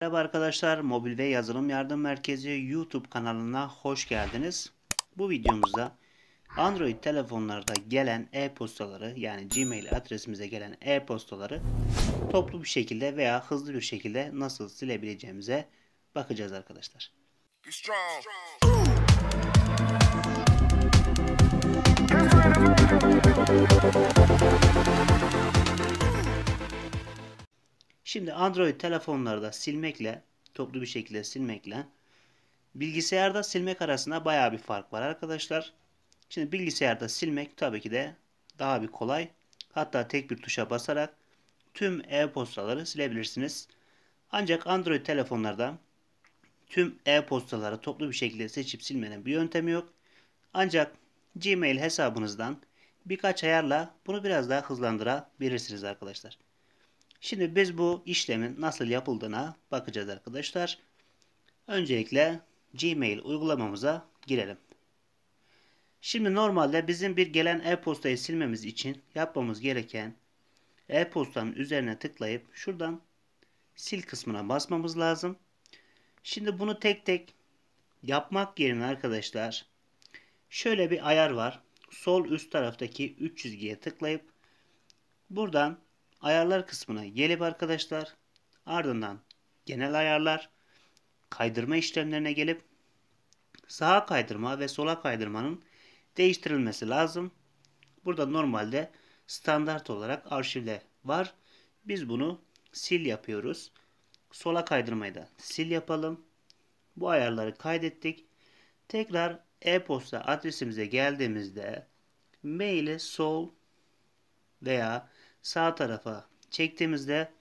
Merhaba arkadaşlar, Mobil ve Yazılım Yardım Merkezi YouTube kanalına hoş geldiniz. Bu videomuzda Android telefonlarda gelen e-postaları yani Gmail adresimize gelen e-postaları toplu bir şekilde veya hızlı bir şekilde nasıl silebileceğimize bakacağız arkadaşlar. Şimdi Android telefonlarda silmekle, toplu bir şekilde silmekle bilgisayarda silmek arasında baya bir fark var arkadaşlar. Şimdi bilgisayarda silmek tabii ki de daha bir kolay. Hatta tek bir tuşa basarak tüm e-postaları silebilirsiniz. Ancak Android telefonlarda tüm e-postaları toplu bir şekilde seçip silmenin bir yöntemi yok. Ancak Gmail hesabınızdan birkaç ayarla bunu biraz daha hızlandırabilirsiniz arkadaşlar. Şimdi biz bu işlemin nasıl yapıldığına bakacağız arkadaşlar. Öncelikle Gmail uygulamamıza girelim. Şimdi normalde bizim bir gelen e-postayı silmemiz için yapmamız gereken e-postanın üzerine tıklayıp şuradan sil kısmına basmamız lazım. Şimdi bunu tek tek yapmak yerine arkadaşlar şöyle bir ayar var. Sol üst taraftaki 3 çizgiye tıklayıp buradan ayarlar kısmına gelip arkadaşlar ardından genel ayarlar kaydırma işlemlerine gelip sağa kaydırma ve sola kaydırmanın değiştirilmesi lazım. Burada normalde standart olarak arşivde var. Biz bunu sil yapıyoruz. Sola kaydırmayı da sil yapalım. Bu ayarları kaydettik. Tekrar e-posta adresimize geldiğimizde maili sol veya sağ tarafa çektiğimizde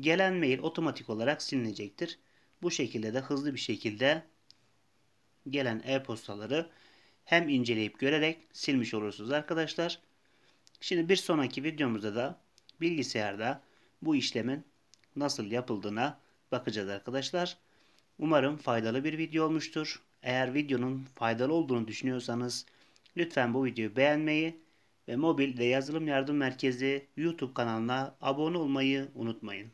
gelen mail otomatik olarak silinecektir. Bu şekilde de hızlı bir şekilde gelen e-postaları hem inceleyip görerek silmiş olursunuz arkadaşlar. Şimdi bir sonraki videomuzda da bilgisayarda bu işlemin nasıl yapıldığına bakacağız arkadaşlar. Umarım faydalı bir video olmuştur. Eğer videonun faydalı olduğunu düşünüyorsanız lütfen bu videoyu beğenmeyi ve mobilde yazılım yardım merkezi YouTube kanalına abone olmayı unutmayın.